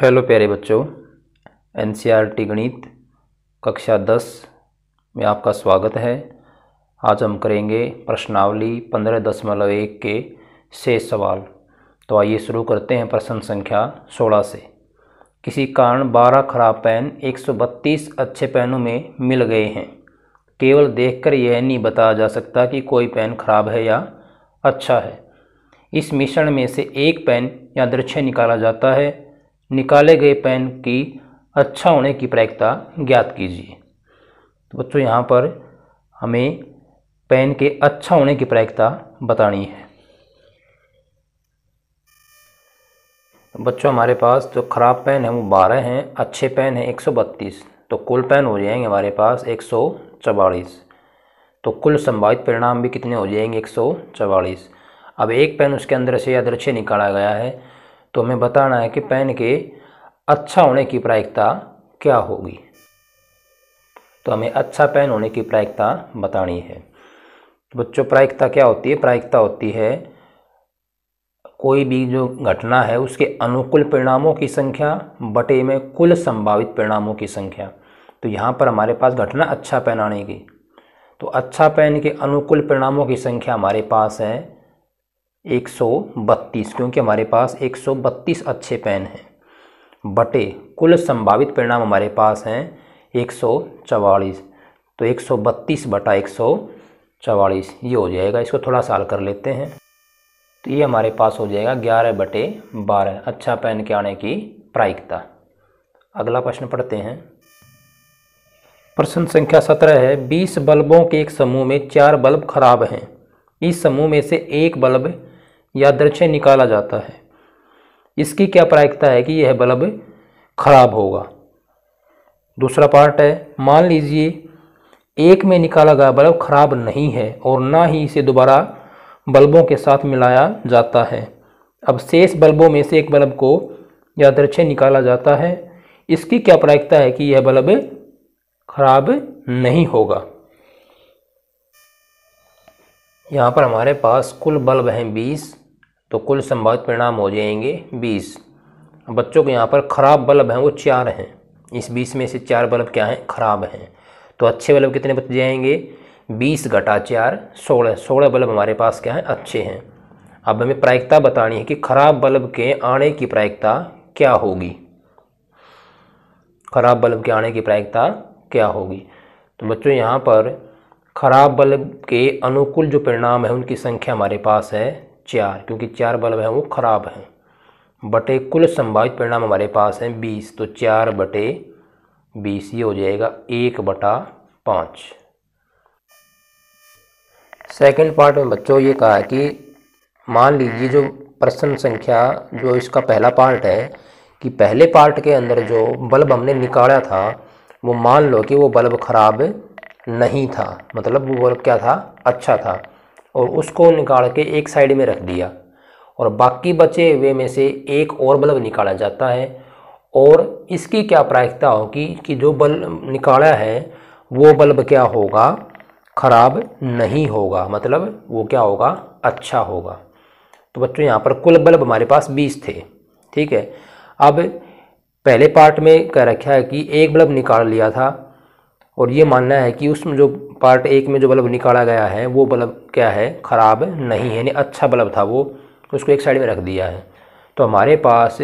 hello प्यारे बच्चों N गणित कक्षा 10 में आपका स्वागत है आज हम करेंगे प्रश्नावली पंद्रह दशमलव एक के शेष सवाल तो आइए शुरू करते हैं प्रश्न संख्या 16 से किसी कारण 12 खराब पेन 132 अच्छे पेनों में मिल गए हैं केवल देखकर यह नहीं बताया जा सकता कि कोई पेन खराब है या अच्छा है इस मिश्रण में से एक पेन या दृश्य निकाला जाता है निकाले गए पेन की अच्छा होने की प्रायिकता ज्ञात कीजिए तो बच्चों यहाँ पर हमें पेन के अच्छा होने की प्रायिकता बतानी है बच्चों हमारे पास जो ख़राब पेन है वो बारह हैं अच्छे पेन हैं एक सौ बत्तीस तो कुल पेन हो जाएंगे हमारे पास एक सौ चवालीस तो कुल संभावित परिणाम भी कितने हो जाएंगे एक सौ चवालीस अब एक पेन उसके अंदर से यादृच्छे निकाला गया है तो हमें बताना है कि पेन के अच्छा होने की प्रायिकता क्या होगी तो हमें अच्छा पेन होने की प्रायिकता बतानी है तो बच्चों प्रायिकता क्या होती है प्रायिकता होती है कोई भी जो घटना है उसके अनुकूल परिणामों की संख्या बटे में कुल संभावित परिणामों की संख्या तो यहाँ पर हमारे पास घटना अच्छा पेन आने की तो अच्छा पेन के अनुकूल परिणामों की संख्या हमारे पास है 132 क्योंकि हमारे पास 132 अच्छे पेन हैं बटे कुल संभावित परिणाम हमारे पास हैं 144 तो 132 बटा 144 ये हो जाएगा इसको थोड़ा सा कर लेते हैं तो ये हमारे पास हो जाएगा ग्यारह बटे बारह अच्छा पेन के आने की प्रायिकता अगला प्रश्न पढ़ते हैं प्रश्न संख्या सत्रह है बीस बल्बों के एक समूह में चार बल्ब खराब हैं इस समूह में से एक बल्ब दृश्य निकाला जाता है इसकी क्या प्रायिकता है कि यह बल्ब खराब होगा दूसरा पार्ट है मान लीजिए एक में निकाला गया बल्ब खराब नहीं है और ना ही इसे दोबारा बल्बों के साथ मिलाया जाता है अब शेष बल्बों में से एक बल्ब को दृश्य निकाला जाता है इसकी क्या प्रायिकता है कि यह बल्ब खराब नहीं होगा यहाँ पर हमारे पास कुल बल्ब हैं बीस तो कुल संभावित परिणाम हो जाएंगे बीस बच्चों के यहाँ पर ख़राब बल्ब हैं वो चार हैं इस बीस में से चार बल्ब क्या हैं ख़राब हैं तो अच्छे बल्ब कितने बच जाएंगे बीस घटा चार सोलह सोलह बल्ब हमारे पास क्या हैं अच्छे हैं अब हमें प्रायिकता बतानी है कि खराब बल्ब के आने की प्रायिकता क्या होगी खराब बल्ब के आने की प्रायिकता क्या होगी तो बच्चों यहाँ पर खराब बल्ब के अनुकूल जो परिणाम है उनकी संख्या हमारे पास है चार क्योंकि चार बल्ब हैं वो ख़राब हैं बटे कुल संभावित परिणाम हमारे पास हैं बीस तो चार बटे बीस ये हो जाएगा एक बटा पाँच सेकेंड पार्ट में बच्चों ये कहा कि मान लीजिए जो प्रश्न संख्या जो इसका पहला पार्ट है कि पहले पार्ट के अंदर जो बल्ब हमने निकाला था वो मान लो कि वो बल्ब ख़राब नहीं था मतलब वो बल्ब क्या था अच्छा था और उसको निकाल के एक साइड में रख दिया और बाकी बचे हुए में से एक और बल्ब निकाला जाता है और इसकी क्या प्रायिकता होगी कि जो बल्ब निकाला है वो बल्ब क्या होगा खराब नहीं होगा मतलब वो क्या होगा अच्छा होगा तो बच्चों यहाँ पर कुल बल्ब हमारे पास बीस थे ठीक है अब पहले पार्ट में कह रखा है कि एक बल्ब निकाल लिया था और ये मानना है कि उसमें जो पार्ट एक में जो बल्ब निकाला गया है वो बल्ब क्या है ख़राब नहीं है यानी अच्छा बल्ब था वो उसको एक साइड में रख दिया है तो हमारे पास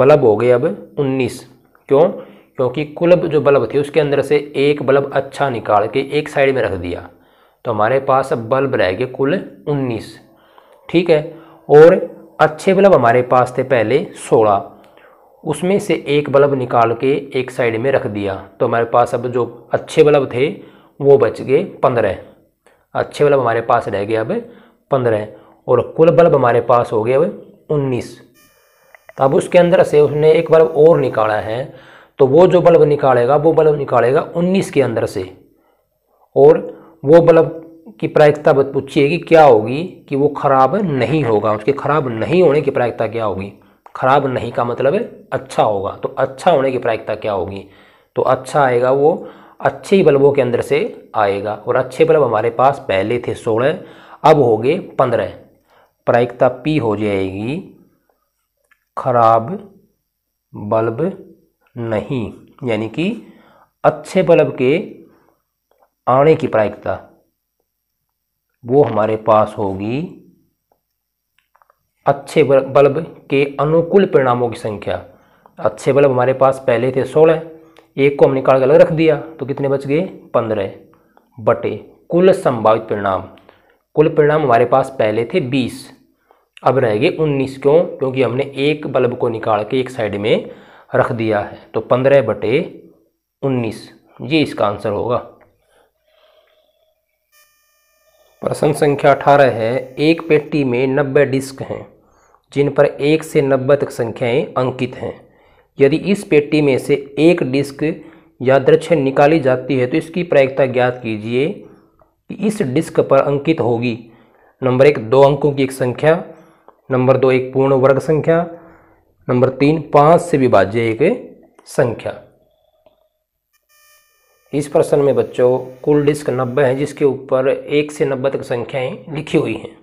बल्ब हो गए अब 19 क्यों क्योंकि कुल जो बल्ब थे उसके अंदर से एक बल्ब अच्छा निकाल के एक साइड में रख दिया तो हमारे पास अब बल्ब रह गए कुल 19 ठीक है और अच्छे बल्ब हमारे पास थे पहले सोलह उसमें से एक बल्ब निकाल के एक साइड में रख दिया तो हमारे पास अब जो अच्छे बल्ब थे वो बच गए पंद्रह अच्छे बल्ब हमारे पास रह गए अब पंद्रह और कुल बल्ब हमारे पास हो गए अब उन्नीस अब उसके अंदर से उसने एक बल्ब और निकाला है तो वो जो बल्ब निकालेगा वो बल्ब निकालेगा उन्नीस के अंदर से और वो बल्ब की प्रायिकता पूछिए कि क्या होगी कि वो ख़राब नहीं होगा उसके ख़राब नहीं होने की प्रायिकता क्या होगी खराब नहीं का मतलब है अच्छा होगा तो अच्छा होने की प्रायिकता क्या होगी तो अच्छा आएगा वो अच्छे बल्बों के अंदर से आएगा और अच्छे बल्ब हमारे पास पहले थे सोलह अब हो गए पंद्रह प्रायिकता पी हो जाएगी खराब बल्ब नहीं यानी कि अच्छे बल्ब के आने की प्रायिकता वो हमारे पास होगी अच्छे बल्ब के अनुकूल परिणामों की संख्या अच्छे बल्ब हमारे पास पहले थे सोलह एक को हम निकाल के अलग रख दिया तो कितने बच गए पंद्रह बटे कुल संभावित परिणाम कुल परिणाम हमारे पास पहले थे बीस अब रह गए उन्नीस क्यों क्योंकि हमने एक बल्ब को निकाल के एक साइड में रख दिया है तो पंद्रह बटे उन्नीस ये इसका आंसर होगा प्रश्न संख्या अठारह है एक पेटी में नब्बे डिस्क हैं जिन पर एक से नब्बे तक संख्याएं अंकित हैं यदि इस पेटी में से एक डिस्क या यादृक्ष निकाली जाती है तो इसकी प्रायिकता ज्ञात कीजिए कि इस डिस्क पर अंकित होगी नंबर एक दो अंकों की एक संख्या नंबर दो एक पूर्ण वर्ग संख्या नंबर तीन पाँच से विभाज्य एक संख्या इस प्रश्न में बच्चों कुल डिस्क नब्बे हैं जिसके ऊपर एक से नब्बे तक संख्याएं लिखी हुई हैं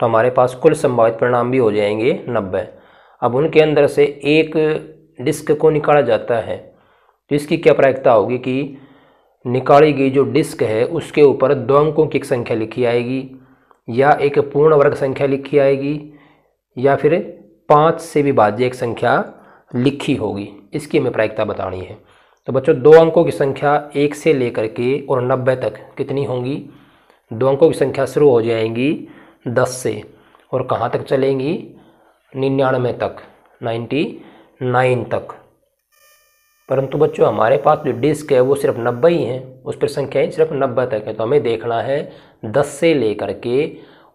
तो हमारे पास कुल संभावित परिणाम भी हो जाएंगे नब्बे अब उनके अंदर से एक डिस्क को निकाला जाता है तो इसकी क्या प्रायिकता होगी कि निकाली गई जो डिस्क है उसके ऊपर दो अंकों की एक संख्या लिखी आएगी या एक पूर्ण वर्ग संख्या लिखी आएगी या फिर पाँच से विभाज्य एक संख्या लिखी होगी इसकी हमें प्रायिकता बतानी है तो बच्चों दो अंकों की संख्या एक से लेकर के और नब्बे तक कितनी होंगी दो अंकों की संख्या शुरू हो जाएंगी दस से और कहाँ तक चलेंगी निन्यानवे तक नाइन्टी नाइन तक परंतु बच्चों हमारे पास जो डिस्क है वो सिर्फ नब्बे ही हैं उस पर संख्याएँ सिर्फ नब्बे तक है तो हमें देखना है दस से लेकर के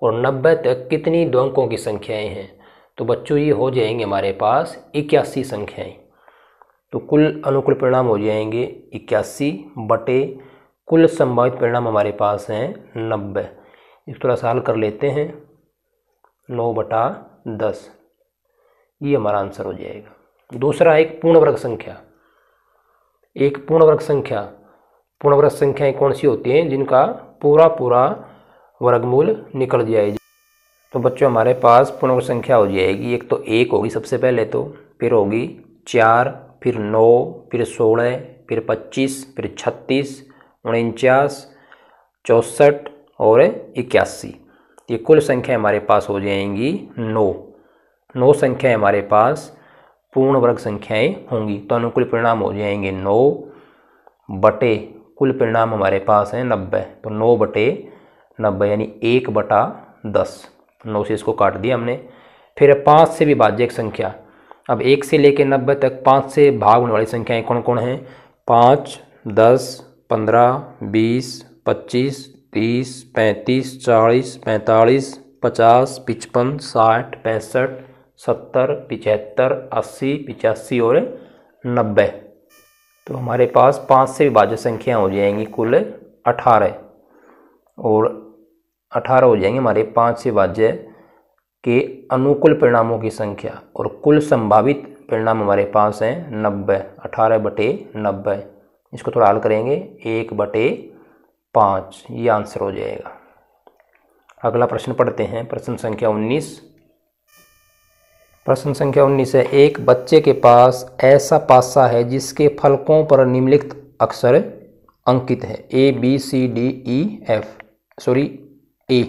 और नब्बे तक कितनी दो अंकों की संख्याएँ हैं तो बच्चों ये हो जाएंगे हमारे पास इक्यासी संख्याएँ तो कुल अनुकूल परिणाम हो जाएंगे इक्यासी बटे कुल संभावित परिणाम हमारे पास हैं नब्बे इस तरह सा कर लेते हैं नौ बटा दस ये हमारा आंसर हो जाएगा दूसरा एक पूर्ण वर्ग संख्या एक पूर्ण वर्ग संख्या पूर्ण वर्ग संख्याएं कौन सी होती हैं जिनका पूरा पूरा वर्गमूल निकल जाए तो बच्चों हमारे पास पूर्ण वर्ग संख्या हो जाएगी एक तो एक होगी सबसे पहले तो फिर होगी चार फिर नौ फिर सोलह फिर पच्चीस फिर छत्तीस उनचास चौंसठ और इक्यासी ये कुल संख्या हमारे पास हो जाएंगी नौ नौ संख्या हमारे पास पूर्ण वर्ग संख्याएं होंगी तो अनुकूल परिणाम हो जाएंगे नौ बटे कुल परिणाम हमारे पास है नब्बे तो नौ बटे नब्बे यानी एक बटा दस नौ से इसको काट दिया हमने फिर पाँच से भी बाज्य संख्या अब एक से लेकर नब्बे तक पाँच से भाग होने वाली संख्याएँ कौन कौन हैं पाँच दस पंद्रह बीस पच्चीस तीस पैंतीस चालीस पैंतालीस पचास पचपन साठ पैंसठ सत्तर पिचहत्तर अस्सी पिचासी और नब्बे तो हमारे पास पाँच से विभाज्य संख्या हो जाएंगी कुल अठारह और अठारह हो जाएंगे हमारे पाँच से विभाज्य के अनुकूल परिणामों की संख्या और कुल संभावित परिणाम हमारे पास हैं नब्बे अठारह बटे नब्बे इसको थोड़ा हल करेंगे एक बटे पाँच ये आंसर हो जाएगा अगला प्रश्न पढ़ते हैं प्रश्न संख्या उन्नीस प्रश्न संख्या उन्नीस है एक बच्चे के पास ऐसा पासा है जिसके फलकों पर निम्नलिखित अक्षर अंकित है A B C D E F sorry A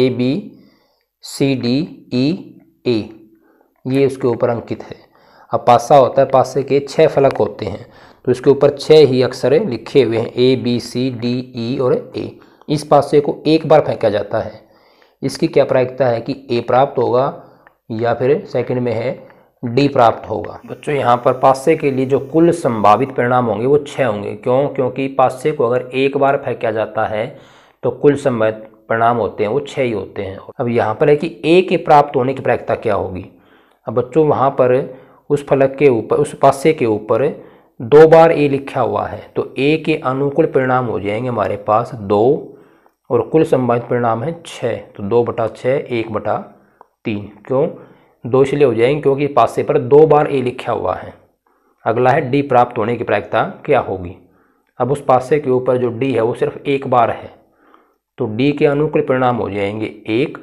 A B C D E A ये उसके ऊपर अंकित है अब पासा होता है पासे के छः फलक होते हैं तो इसके ऊपर छः ही अक्षर लिखे हुए हैं ए बी सी डी ई और ए इस पासे को एक बार फेंका जाता है इसकी क्या प्रायिकता है कि ए प्राप्त होगा या फिर सेकंड में है डी प्राप्त होगा बच्चों यहाँ पर पासे के लिए जो कुल संभावित परिणाम होंगे वो छः होंगे क्यों क्योंकि पासे को अगर एक बार फेंका जाता है तो कुल संभावित परिणाम होते हैं वो छः ही होते हैं अब यहाँ पर है कि ए के प्राप्त होने की प्रायिकता क्या होगी अब बच्चों वहाँ पर उस फलक के ऊपर उस पासे के ऊपर दो बार ए लिखा हुआ है तो ए के अनुकूल परिणाम हो जाएंगे हमारे पास दो और कुल संभावित परिणाम है छः तो दो बटा छः एक बटा तीन क्यों दो इसलिए हो जाएंगे क्योंकि पासे पर दो बार ए लिखा हुआ है अगला है डी प्राप्त होने की प्रायिकता क्या होगी अब उस पासे के ऊपर जो डी है वो सिर्फ एक बार है तो डी के अनुकूल परिणाम हो जाएंगे एक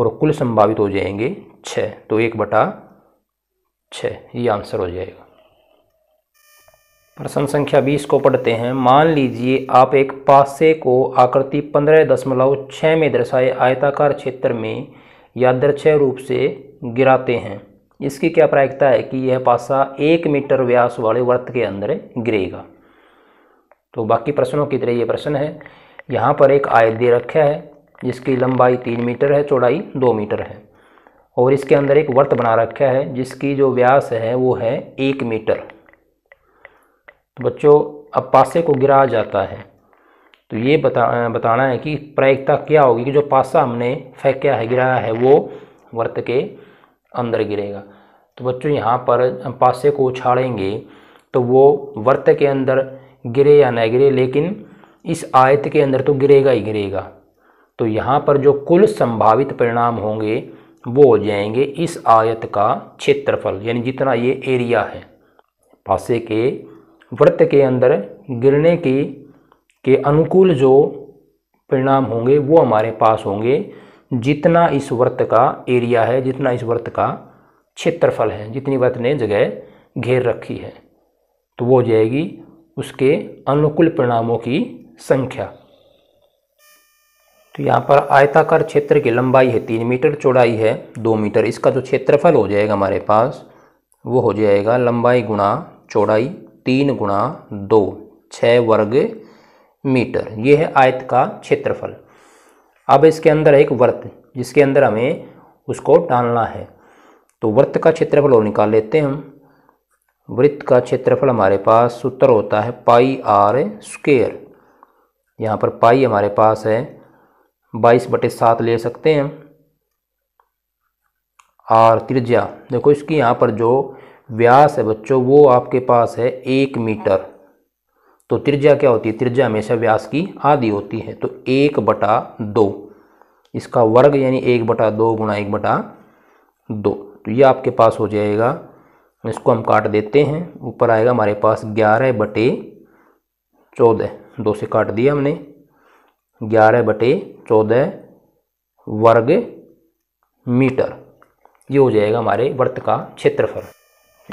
और कुल संभावित हो जाएंगे छः तो एक बटा छ ये आंसर हो जाएगा प्रश्न संख्या 20 को पढ़ते हैं मान लीजिए आप एक पासे को आकृति पंद्रह दशमलव छः में दर्शाए आयताकार क्षेत्र में यादृच्छय रूप से गिराते हैं इसकी क्या प्रायिकता है कि यह पासा एक मीटर व्यास वाले वर्त के अंदर गिरेगा तो बाकी प्रश्नों की तरह ये प्रश्न है यहाँ पर एक आयत दे रखा है जिसकी लंबाई तीन मीटर है चौड़ाई दो मीटर है और इसके अंदर एक वर्त बना रखा है जिसकी जो व्यास है वो है एक मीटर तो बच्चों अब पासे को गिरा जाता है तो ये बता बताना है कि प्रायिकता क्या होगी कि जो पासा हमने फेंका है गिराया है वो वर्त के अंदर गिरेगा तो बच्चों यहाँ पर हम पासे को उछाड़ेंगे तो वो वर्त के अंदर गिरे या न गिरे लेकिन इस आयत के अंदर तो गिरेगा ही गिरेगा तो यहाँ पर जो कुल संभावित परिणाम होंगे वो हो जाएंगे इस आयत का क्षेत्रफल यानी जितना ये एरिया है पासे के वृत्त के अंदर गिरने की के अनुकूल जो परिणाम होंगे वो हमारे पास होंगे जितना इस वृत्त का एरिया है जितना इस वृत्त का क्षेत्रफल है जितनी वृत्त ने जगह घेर रखी है तो वो हो जाएगी उसके अनुकूल परिणामों की संख्या तो यहाँ पर आयताकार क्षेत्र की लंबाई है तीन मीटर चौड़ाई है दो मीटर इसका जो क्षेत्रफल हो जाएगा हमारे पास वो हो जाएगा लंबाई गुणा चौड़ाई तीन गुणा दो छः वर्ग मीटर ये है आयत का क्षेत्रफल अब इसके अंदर एक वर्त जिसके अंदर हमें उसको डालना है तो वृत्त का क्षेत्रफल और निकाल लेते हैं हम वृत्त का क्षेत्रफल हमारे पास सूत्र होता है पाई आर स्क्वेयर यहाँ पर पाई हमारे पास है बाईस बटे सात ले सकते हैं आर त्रिज्या देखो इसकी यहाँ पर जो व्यास है बच्चों वो आपके पास है एक मीटर तो त्रिज्या क्या होती है त्रिज्या हमेशा व्यास की आधी होती है तो एक बटा दो इसका वर्ग यानी एक बटा दो गुणा एक बटा दो तो ये आपके पास हो जाएगा इसको हम काट देते हैं ऊपर आएगा हमारे पास ग्यारह बटे चौदह दो से काट दिया हमने ग्यारह बटे चौदह वर्ग मीटर ये हो जाएगा हमारे वर्त का क्षेत्रफल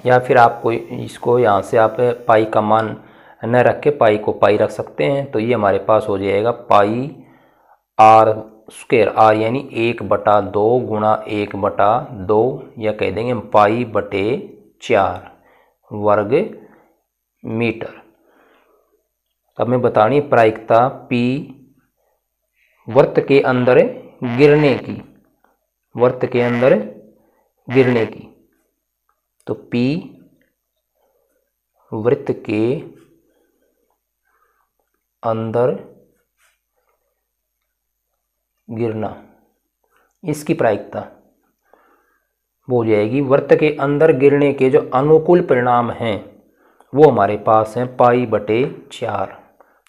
या फिर आप कोई इसको यहाँ से आप पाई का मान न रख के पाई को पाई रख सकते हैं तो ये हमारे पास हो जाएगा पाई आर स्क्वेयर आर यानी एक बटा दो गुणा एक बटा दो या कह देंगे पाई बटे चार वर्ग मीटर अब मैं बतानी प्रायिकता पी वर्त के अंदर गिरने की वर्त के अंदर गिरने की तो पी वृत्त के अंदर गिरना इसकी प्रायिकता वो हो जाएगी वृत्त के अंदर गिरने के जो अनुकूल परिणाम हैं वो हमारे पास हैं पाई बटे चार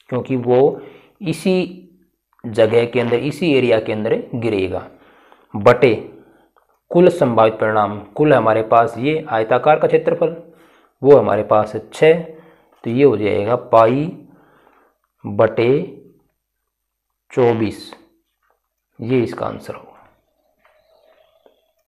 क्योंकि वो इसी जगह के अंदर इसी एरिया के अंदर गिरेगा बटे कुल संभावित परिणाम कुल हमारे पास ये आयताकार का क्षेत्रफल वो हमारे पास छः तो ये हो जाएगा पाई बटे चौबीस ये इसका आंसर होगा